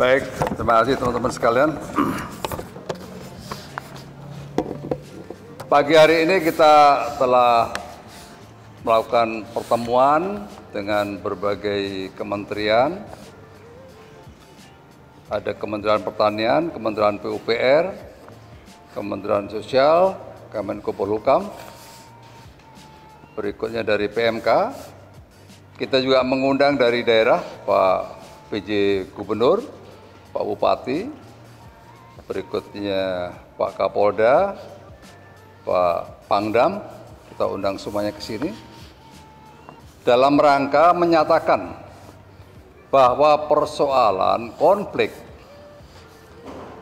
Baik, terima kasih teman-teman sekalian. Pagi hari ini kita telah melakukan pertemuan dengan berbagai kementerian. Ada Kementerian Pertanian, Kementerian PUPR, Kementerian Sosial, Kemenko Polhukam. Berikutnya dari PMK. Kita juga mengundang dari daerah Pak PJ Gubernur, Pak Bupati, berikutnya Pak Kapolda, Pak Pangdam, kita undang semuanya ke sini, dalam rangka menyatakan bahwa persoalan konflik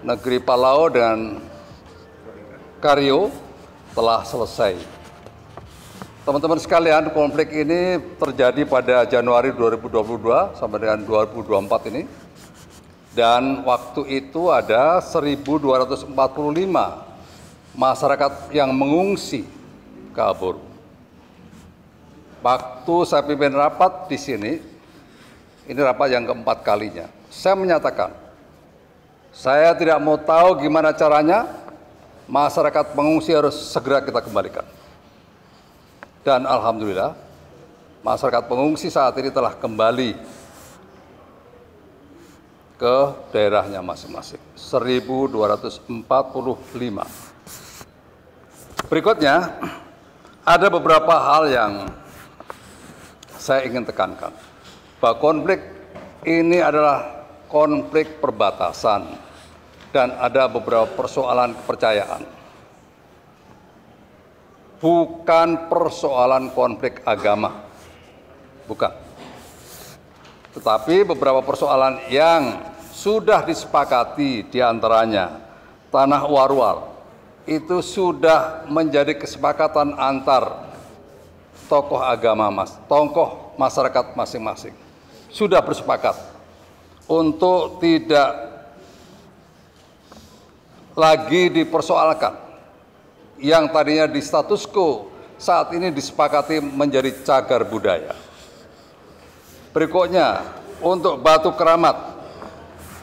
negeri Palau dan Karyo telah selesai. Teman-teman sekalian, konflik ini terjadi pada Januari 2022 sampai dengan 2024 ini dan waktu itu ada 1245 masyarakat yang mengungsi kabur. Waktu saya pimpin rapat di sini, ini rapat yang keempat kalinya. Saya menyatakan, saya tidak mau tahu gimana caranya masyarakat pengungsi harus segera kita kembalikan. Dan alhamdulillah, masyarakat pengungsi saat ini telah kembali ke daerahnya masing-masing. 1245. Berikutnya ada beberapa hal yang saya ingin tekankan. Bahwa konflik ini adalah konflik perbatasan dan ada beberapa persoalan kepercayaan. Bukan persoalan konflik agama. Bukan tetapi beberapa persoalan yang sudah disepakati diantaranya tanah warwal itu sudah menjadi kesepakatan antar tokoh agama mas, tokoh masyarakat masing-masing sudah bersepakat untuk tidak lagi dipersoalkan yang tadinya di status quo saat ini disepakati menjadi cagar budaya. Berikutnya, untuk batu keramat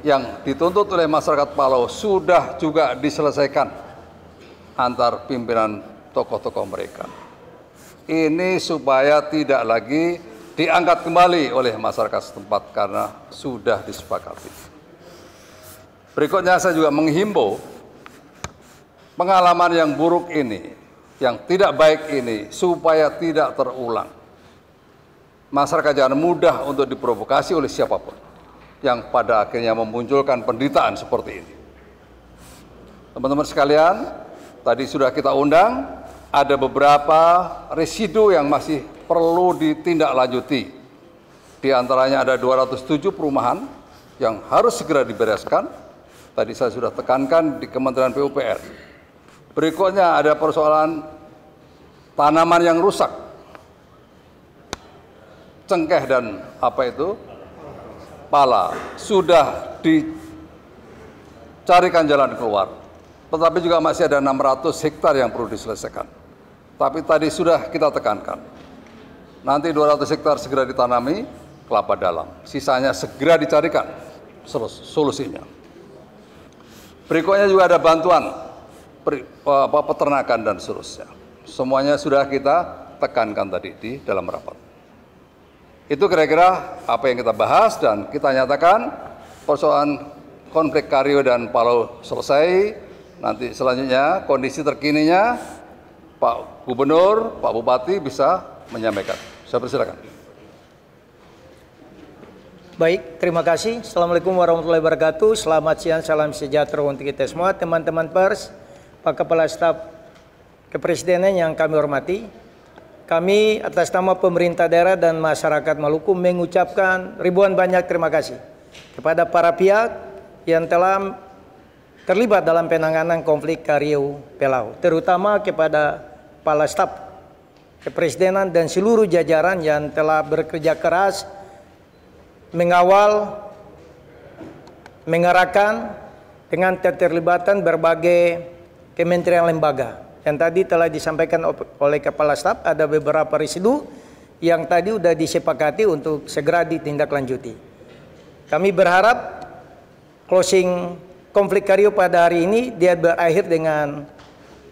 yang dituntut oleh masyarakat Palau sudah juga diselesaikan antar pimpinan tokoh-tokoh mereka. Ini supaya tidak lagi diangkat kembali oleh masyarakat setempat karena sudah disepakati. Berikutnya saya juga menghimbau pengalaman yang buruk ini, yang tidak baik ini supaya tidak terulang masyarakat jangan mudah untuk diprovokasi oleh siapapun yang pada akhirnya memunculkan penderitaan seperti ini. Teman-teman sekalian, tadi sudah kita undang ada beberapa residu yang masih perlu ditindaklanjuti. Di antaranya ada 207 perumahan yang harus segera dibereskan. Tadi saya sudah tekankan di Kementerian PUPR. Berikutnya ada persoalan tanaman yang rusak cengkeh dan apa itu pala sudah dicarikan jalan keluar. Tetapi juga masih ada 600 hektar yang perlu diselesaikan. Tapi tadi sudah kita tekankan. Nanti 200 hektar segera ditanami kelapa dalam. Sisanya segera dicarikan solusinya. Berikutnya juga ada bantuan peternakan dan seterusnya. Semuanya sudah kita tekankan tadi di dalam rapat. Itu kira-kira apa yang kita bahas dan kita nyatakan persoalan konflik Karyo dan Palau selesai. Nanti selanjutnya kondisi terkininya Pak Gubernur, Pak Bupati bisa menyampaikan. Saya persilakan. Baik, terima kasih. Assalamualaikum warahmatullahi wabarakatuh. Selamat siang, salam sejahtera untuk kita semua. Teman-teman pers, Pak Kepala Staf Kepresidenan yang kami hormati, kami atas nama pemerintah daerah dan masyarakat Maluku mengucapkan ribuan banyak terima kasih kepada para pihak yang telah terlibat dalam penanganan konflik Kariau Pelau, terutama kepada kepala staf kepresidenan dan seluruh jajaran yang telah bekerja keras mengawal mengarahkan dengan keterlibatan berbagai kementerian lembaga yang tadi telah disampaikan oleh Kepala Staf ada beberapa residu yang tadi sudah disepakati untuk segera ditindaklanjuti. Kami berharap closing konflik Karyo pada hari ini dia berakhir dengan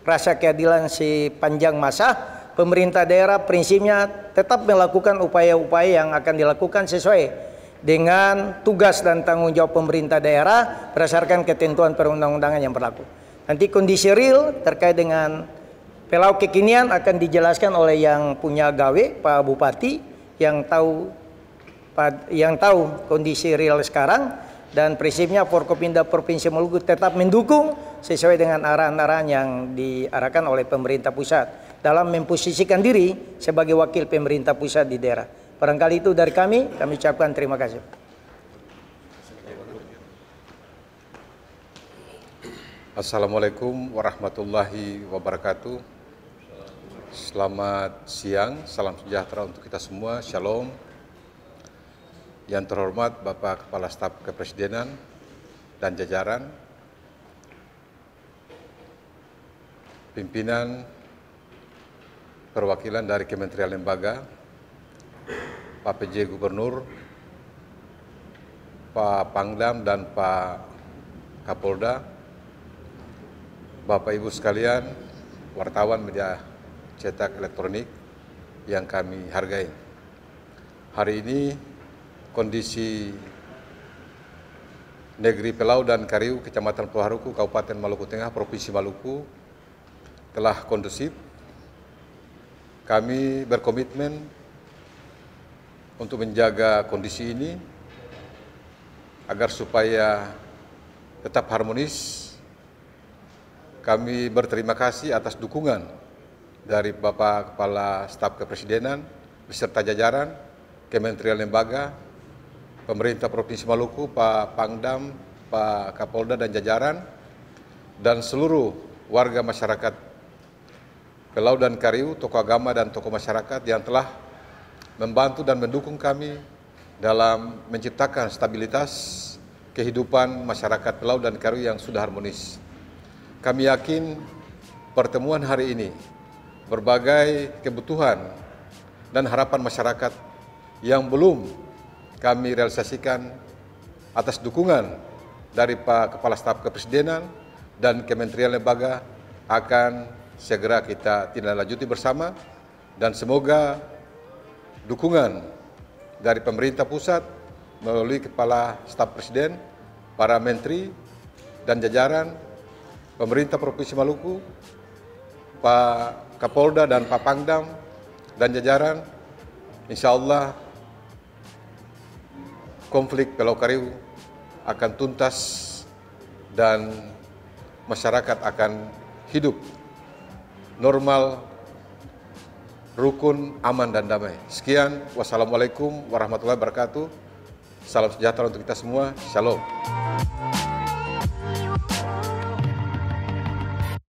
rasa keadilan si panjang masa pemerintah daerah prinsipnya tetap melakukan upaya-upaya yang akan dilakukan sesuai dengan tugas dan tanggung jawab pemerintah daerah berdasarkan ketentuan perundang-undangan yang berlaku. Nanti kondisi real terkait dengan pelau kekinian akan dijelaskan oleh yang punya gawe Pak Bupati yang tahu yang tahu kondisi real sekarang dan prinsipnya Forkopimda Provinsi Maluku tetap mendukung sesuai dengan arahan-arahan yang diarahkan oleh pemerintah pusat dalam memposisikan diri sebagai wakil pemerintah pusat di daerah. Barangkali itu dari kami, kami ucapkan terima kasih. Assalamualaikum warahmatullahi wabarakatuh. Selamat siang, salam sejahtera untuk kita semua. Shalom. Yang terhormat Bapak Kepala Staf Kepresidenan dan jajaran, pimpinan perwakilan dari Kementerian Lembaga, Pak PJ Gubernur, Pak Pangdam dan Pak Kapolda, Bapak Ibu sekalian, wartawan media cetak elektronik yang kami hargai. Hari ini kondisi negeri Pelau dan Kariu, Kecamatan Pelaruku, Kabupaten Maluku Tengah, Provinsi Maluku telah kondusif. Kami berkomitmen untuk menjaga kondisi ini agar supaya tetap harmonis kami berterima kasih atas dukungan dari Bapak Kepala Staf Kepresidenan, beserta jajaran, Kementerian Lembaga, pemerintah Provinsi Maluku, Pak Pangdam, Pak Kapolda dan jajaran, dan seluruh warga masyarakat Pelau dan Kariu, tokoh agama dan tokoh masyarakat yang telah membantu dan mendukung kami dalam menciptakan stabilitas kehidupan masyarakat Pelau dan Kariu yang sudah harmonis. Kami yakin pertemuan hari ini berbagai kebutuhan dan harapan masyarakat yang belum kami realisasikan atas dukungan dari Pak Kepala Staf Kepresidenan dan Kementerian Lembaga akan segera kita tindak lanjuti bersama dan semoga dukungan dari pemerintah pusat melalui Kepala Staf Presiden, para menteri dan jajaran pemerintah Provinsi Maluku, Pak Kapolda dan Pak Pangdam dan jajaran, insya Allah konflik Kariu akan tuntas dan masyarakat akan hidup normal, rukun, aman dan damai. Sekian, wassalamualaikum warahmatullahi wabarakatuh. Salam sejahtera untuk kita semua. Shalom.